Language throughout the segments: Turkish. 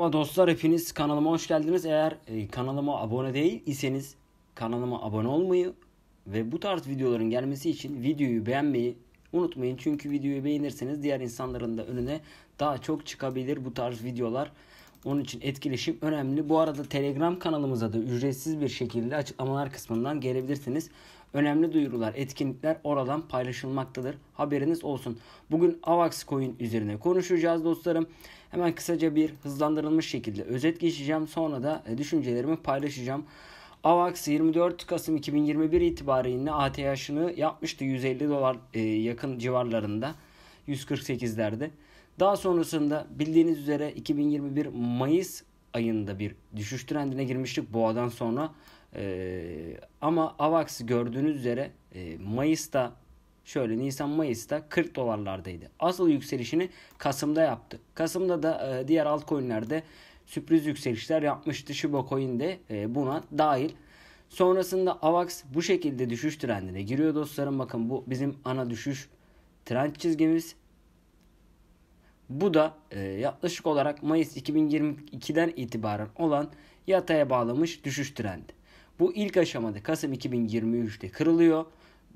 Merhaba dostlar hepiniz kanalıma hoş geldiniz. Eğer e, kanalıma abone değil iseniz kanalıma abone olmayı ve bu tarz videoların gelmesi için videoyu beğenmeyi unutmayın. Çünkü videoyu beğenirseniz diğer insanların da önüne daha çok çıkabilir bu tarz videolar. Onun için etkileşim önemli. Bu arada Telegram kanalımıza da ücretsiz bir şekilde açıklamalar kısmından gelebilirsiniz. Önemli duyurular, etkinlikler oradan paylaşılmaktadır. Haberiniz olsun. Bugün Avax Coin üzerine konuşacağız dostlarım. Hemen kısaca bir hızlandırılmış şekilde özet geçeceğim. Sonra da e, düşüncelerimi paylaşacağım. AVAX 24 Kasım 2021 itibariyle ATH'ını yapmıştı 150 dolar e, yakın civarlarında. 148'lerde. Daha sonrasında bildiğiniz üzere 2021 Mayıs ayında bir düşüş trendine girmiştik boğadan sonra. Ee, ama AVAX gördüğünüz üzere e, Mayıs'ta Şöyle Nisan-Mayıs'ta 40 dolarlardaydı. Asıl yükselişini Kasım'da yaptı. Kasım'da da e, diğer altcoin'lerde sürpriz yükselişler yapmıştı. Shiba Coin de e, buna dahil. Sonrasında AVAX bu şekilde düşüş trendine giriyor dostlarım. Bakın bu bizim ana düşüş trend çizgimiz. Bu da e, yaklaşık olarak Mayıs 2022'den itibaren olan yataya bağlamış düşüş trendi. Bu ilk aşamada Kasım 2023'te kırılıyor.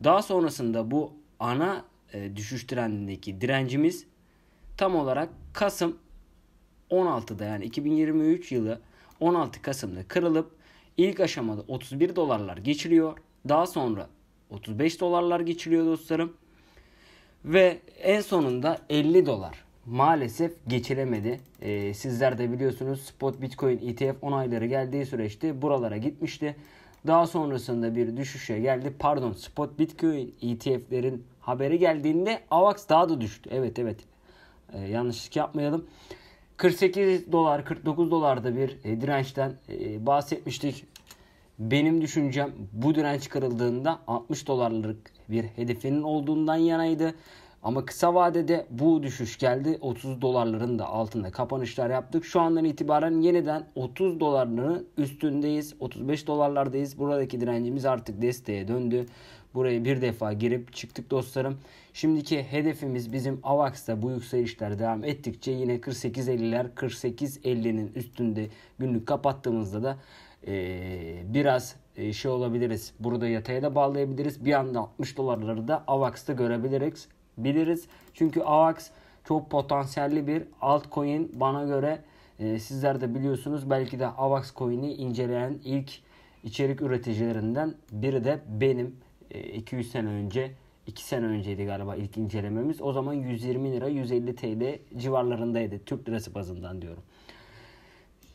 Daha sonrasında bu ana e, düşüş trendindeki direncimiz tam olarak Kasım 16'da yani 2023 yılı 16 Kasım'da kırılıp ilk aşamada 31 dolarlar geçiliyor. Daha sonra 35 dolarlar geçiliyor dostlarım. Ve en sonunda 50 dolar maalesef geçilemedi. Ee, sizler de biliyorsunuz spot bitcoin ETF onayları geldiği süreçte buralara gitmişti. Daha sonrasında bir düşüşe geldi. Pardon spot bitcoin ETF'lerin haberi geldiğinde AVAX daha da düştü. Evet evet ee, yanlışlık yapmayalım. 48 dolar 49 dolarda bir e, dirençten e, bahsetmiştik. Benim düşüncem bu direnç kırıldığında 60 dolarlık bir hedefinin olduğundan yanaydı. Ama kısa vadede bu düşüş geldi. 30 dolarların da altında kapanışlar yaptık. Şu andan itibaren yeniden 30 dolarların üstündeyiz. 35 dolarlardayız. Buradaki direncimiz artık desteğe döndü. Buraya bir defa girip çıktık dostlarım. Şimdiki hedefimiz bizim AVAX'ta bu yükselişler devam ettikçe yine 48.50'ler 48.50'nin üstünde günlük kapattığımızda da ee, biraz şey olabiliriz. Burada yataya da bağlayabiliriz. Bir anda 60 dolarları da AVAX'ta görebiliriz biliriz. Çünkü AVAX çok potansiyelli bir altcoin bana göre e, sizler de biliyorsunuz belki de AVAX coin'i inceleyen ilk içerik üreticilerinden biri de benim e, 200 sene önce 2 sene önceydi galiba ilk incelememiz. O zaman 120 lira 150 TL civarlarındaydı Türk lirası bazından diyorum.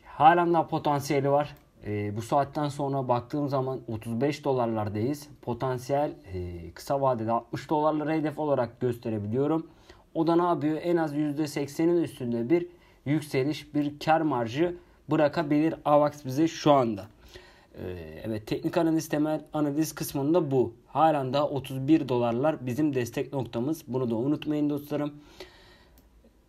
Halen daha potansiyeli var. E, bu saatten sonra baktığım zaman 35 dolarlardayız. Potansiyel e, kısa vadede 60 dolarları hedef olarak gösterebiliyorum. O da ne yapıyor? En az %80'in üstünde bir yükseliş, bir kar marjı bırakabilir AVAX bize şu anda. Ee, evet teknik analiz temel analiz kısmında bu. Halen daha 31 dolarlar bizim destek noktamız. Bunu da unutmayın dostlarım.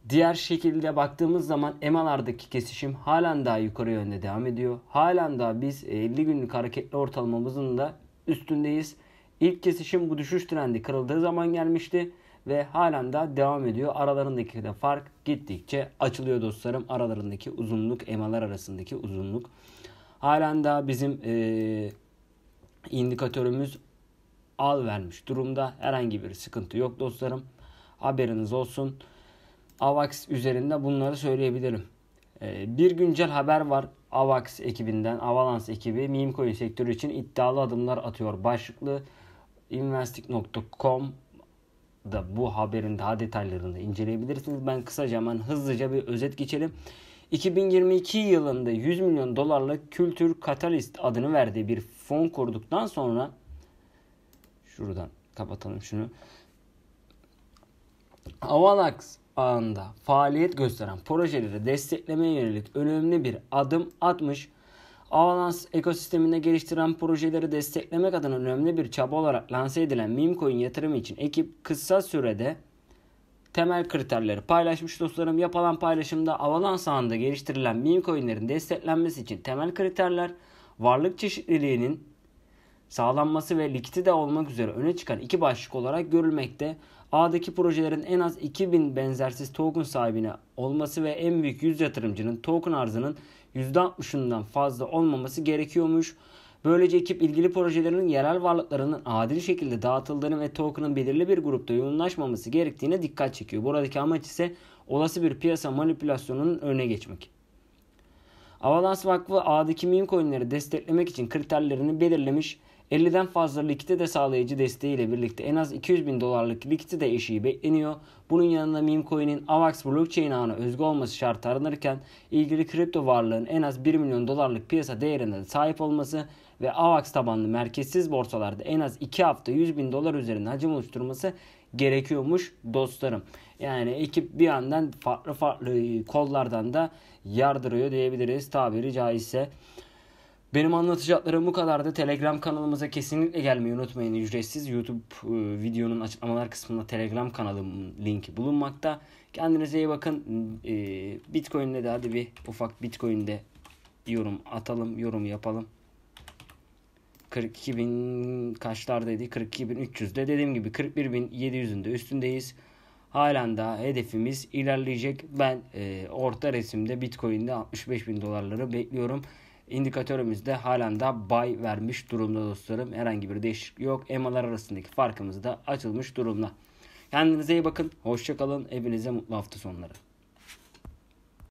Diğer şekilde baktığımız zaman EMA'lardaki kesişim halen daha yukarı yönde devam ediyor. Halen daha biz 50 e, günlük hareketli ortalamamızın da üstündeyiz. İlk kesişim bu düşüş trendi kırıldığı zaman gelmişti ve halen daha devam ediyor. Aralarındaki de fark gittikçe açılıyor dostlarım. Aralarındaki uzunluk, EMA'lar arasındaki uzunluk. Halen daha bizim e, indikatörümüz al vermiş durumda. Herhangi bir sıkıntı yok dostlarım. Haberiniz olsun. AVAX üzerinde bunları söyleyebilirim. Ee, bir güncel haber var AVAX ekibinden, Avalanche ekibi meme coin sektörü için iddialı adımlar atıyor. Başlıklı investic.com da bu haberin daha detaylarını inceleyebilirsiniz. Ben kısaca hemen hızlıca bir özet geçelim. 2022 yılında 100 milyon dolarlık Kültür Katalist adını verdiği bir fon kurduktan sonra şuradan kapatalım şunu. Avalax ağında faaliyet gösteren projeleri desteklemeye yönelik önemli bir adım atmış. Avalanche ekosisteminde geliştiren projeleri desteklemek adına önemli bir çaba olarak lanse edilen Mimcoin yatırımı için ekip kısa sürede temel kriterleri paylaşmış dostlarım. Yapılan paylaşımda Avalanche ağında geliştirilen Mimcoin'lerin desteklenmesi için temel kriterler, varlık çeşitliliğinin sağlanması ve likiti de olmak üzere öne çıkan iki başlık olarak görülmekte. A'daki projelerin en az 2000 benzersiz token sahibine olması ve en büyük 100 yatırımcının token arzının %60'ından fazla olmaması gerekiyormuş. Böylece ekip ilgili projelerin yerel varlıklarının adil şekilde dağıtıldığını ve token'ın belirli bir grupta yoğunlaşmaması gerektiğine dikkat çekiyor. Buradaki amaç ise olası bir piyasa manipülasyonunun önüne geçmek. Avalanche Vakfı A'daki meme coinleri desteklemek için kriterlerini belirlemiş 50'den fazla likidite sağlayıcı desteğiyle birlikte en az 200 bin dolarlık likidite eşiği bekleniyor. Bunun yanında memecoin'in AVAX blockchain ağına özgü olması şartı aranırken ilgili kripto varlığın en az 1 milyon dolarlık piyasa değerine de sahip olması ve AVAX tabanlı merkezsiz borsalarda en az 2 hafta 100 bin dolar üzerinde hacim oluşturması gerekiyormuş dostlarım. Yani ekip bir yandan farklı farklı kollardan da yardırıyor diyebiliriz tabiri caizse. Benim anlatacaklarım bu kadardı. Telegram kanalımıza kesinlikle gelmeyi unutmayın. Ücretsiz YouTube e, videonun açıklamalar kısmında Telegram kanalımın linki bulunmakta. Kendinize iyi bakın. E, Bitcoin'de de hadi bir ufak Bitcoin'de yorum atalım, yorum yapalım. 42 bin kaçlardaydı? 42 bin 300'de dediğim gibi 41 bin 700'ün de üstündeyiz. Halen daha hedefimiz ilerleyecek. Ben e, orta resimde Bitcoin'de 65 bin dolarları bekliyorum indikatörümüzde halen da buy vermiş durumda dostlarım. Herhangi bir değişiklik yok. EMA'lar arasındaki farkımız da açılmış durumda. Kendinize iyi bakın. Hoşçakalın. Evinize mutlu hafta sonları.